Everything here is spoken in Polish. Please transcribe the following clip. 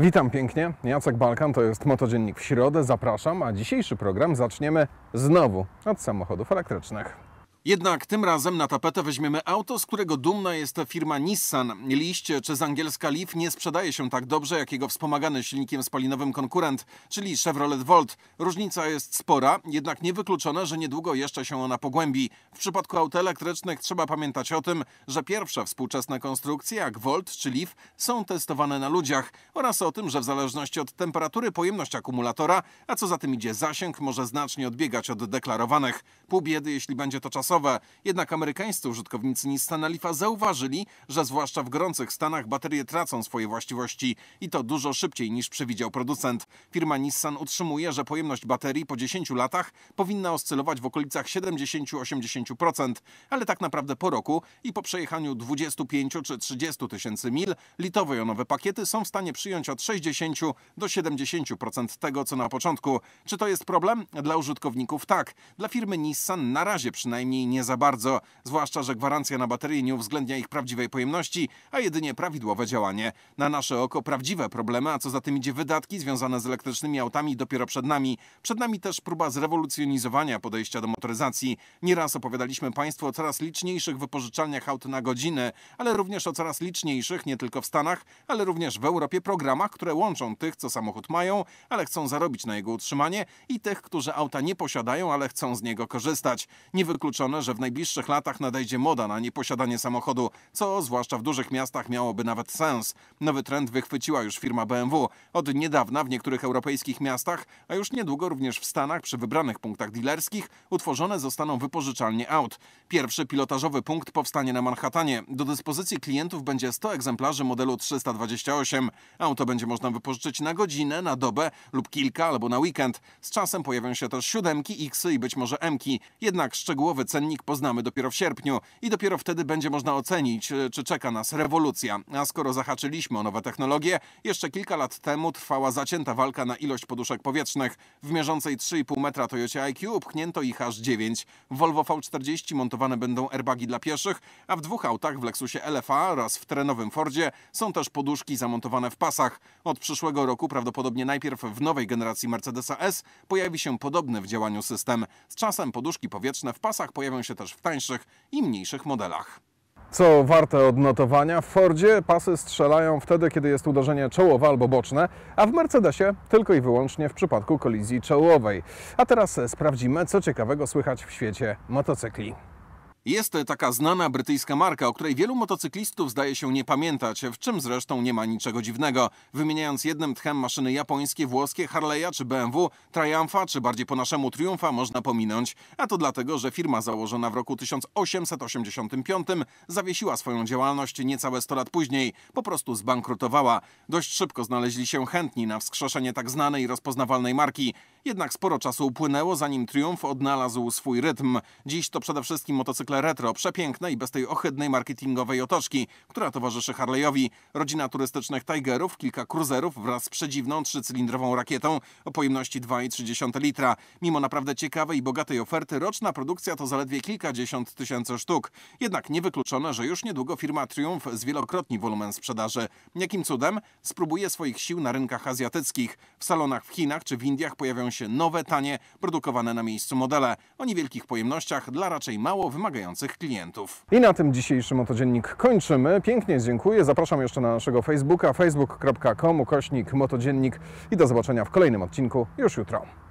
Witam pięknie, Jacek Balkan, to jest Motodziennik w środę, zapraszam, a dzisiejszy program zaczniemy znowu od samochodów elektrycznych. Jednak tym razem na tapetę weźmiemy auto, z którego dumna jest firma Nissan. Liście czy z angielska Leaf nie sprzedaje się tak dobrze, jak jego wspomagany silnikiem spalinowym konkurent, czyli Chevrolet Volt. Różnica jest spora, jednak niewykluczone, że niedługo jeszcze się ona pogłębi. W przypadku aut elektrycznych trzeba pamiętać o tym, że pierwsze współczesne konstrukcje, jak Volt czy Leaf, są testowane na ludziach oraz o tym, że w zależności od temperatury pojemność akumulatora, a co za tym idzie zasięg, może znacznie odbiegać od deklarowanych. Pół biedy, jeśli będzie to czasowe jednak amerykańscy użytkownicy Nissan Leafa zauważyli, że zwłaszcza w gorących stanach baterie tracą swoje właściwości i to dużo szybciej niż przewidział producent. Firma Nissan utrzymuje, że pojemność baterii po 10 latach powinna oscylować w okolicach 70-80%, ale tak naprawdę po roku i po przejechaniu 25 czy 30 tysięcy mil litowe jonowe pakiety są w stanie przyjąć od 60 do 70% tego, co na początku. Czy to jest problem? Dla użytkowników tak. Dla firmy Nissan na razie przynajmniej nie za bardzo, zwłaszcza, że gwarancja na baterie nie uwzględnia ich prawdziwej pojemności, a jedynie prawidłowe działanie. Na nasze oko prawdziwe problemy, a co za tym idzie wydatki związane z elektrycznymi autami dopiero przed nami. Przed nami też próba zrewolucjonizowania podejścia do motoryzacji. Nieraz opowiadaliśmy Państwu o coraz liczniejszych wypożyczalniach aut na godzinę, ale również o coraz liczniejszych, nie tylko w Stanach, ale również w Europie programach, które łączą tych, co samochód mają, ale chcą zarobić na jego utrzymanie i tych, którzy auta nie posiadają, ale chcą z niego korzystać. Niewykluczone, że w najbliższych latach nadejdzie moda na nieposiadanie samochodu, co zwłaszcza w dużych miastach miałoby nawet sens. Nowy trend wychwyciła już firma BMW. Od niedawna w niektórych europejskich miastach, a już niedługo również w Stanach przy wybranych punktach dealerskich utworzone zostaną wypożyczalnie aut. Pierwszy pilotażowy punkt powstanie na Manhattanie. Do dyspozycji klientów będzie 100 egzemplarzy modelu 328. Auto będzie można wypożyczyć na godzinę, na dobę lub kilka albo na weekend. Z czasem pojawią się też siódemki, xy i być może mki. Jednak szczegółowy cenik cennik poznamy dopiero w sierpniu i dopiero wtedy będzie można ocenić, e, czy czeka nas rewolucja. A skoro zahaczyliśmy o nowe technologie, jeszcze kilka lat temu trwała zacięta walka na ilość poduszek powietrznych. W mierzącej 3,5 metra Toyota IQ upchnięto ich aż 9. W Volvo V40 montowane będą airbagi dla pieszych, a w dwóch autach w Lexusie LFA oraz w trenowym Fordzie są też poduszki zamontowane w pasach. Od przyszłego roku prawdopodobnie najpierw w nowej generacji Mercedesa S pojawi się podobny w działaniu system. Z czasem poduszki powietrzne w pasach pojawią pojawią się też w tańszych i mniejszych modelach. Co warte odnotowania, w Fordzie pasy strzelają wtedy, kiedy jest uderzenie czołowe albo boczne, a w Mercedesie tylko i wyłącznie w przypadku kolizji czołowej. A teraz sprawdzimy, co ciekawego słychać w świecie motocykli. Jest taka znana brytyjska marka, o której wielu motocyklistów zdaje się nie pamiętać, w czym zresztą nie ma niczego dziwnego. Wymieniając jednym tchem maszyny japońskie, włoskie, Harley'a czy BMW, Triumpha czy bardziej po naszemu Triumfa można pominąć. A to dlatego, że firma założona w roku 1885 zawiesiła swoją działalność niecałe 100 lat później. Po prostu zbankrutowała. Dość szybko znaleźli się chętni na wskrzeszenie tak znanej, rozpoznawalnej marki. Jednak sporo czasu upłynęło, zanim Triumph odnalazł swój rytm. Dziś to przede wszystkim motocykle retro, przepiękne i bez tej ohydnej marketingowej otoczki, która towarzyszy Harley'owi. Rodzina turystycznych Tigerów, kilka cruzerów wraz z przedziwną trzycylindrową rakietą o pojemności 2,3 litra. Mimo naprawdę ciekawej i bogatej oferty, roczna produkcja to zaledwie kilkadziesiąt tysięcy sztuk. Jednak niewykluczone, że już niedługo firma Triumph zwielokrotni wolumen sprzedaży. Jakim cudem? Spróbuje swoich sił na rynkach azjatyckich. W salonach w Chinach czy w Indiach pojawią się się nowe, tanie, produkowane na miejscu modele o niewielkich pojemnościach dla raczej mało wymagających klientów. I na tym dzisiejszy motodziennik kończymy. Pięknie dziękuję. Zapraszam jeszcze na naszego Facebooka facebook.com ukośnik motodziennik i do zobaczenia w kolejnym odcinku już jutro.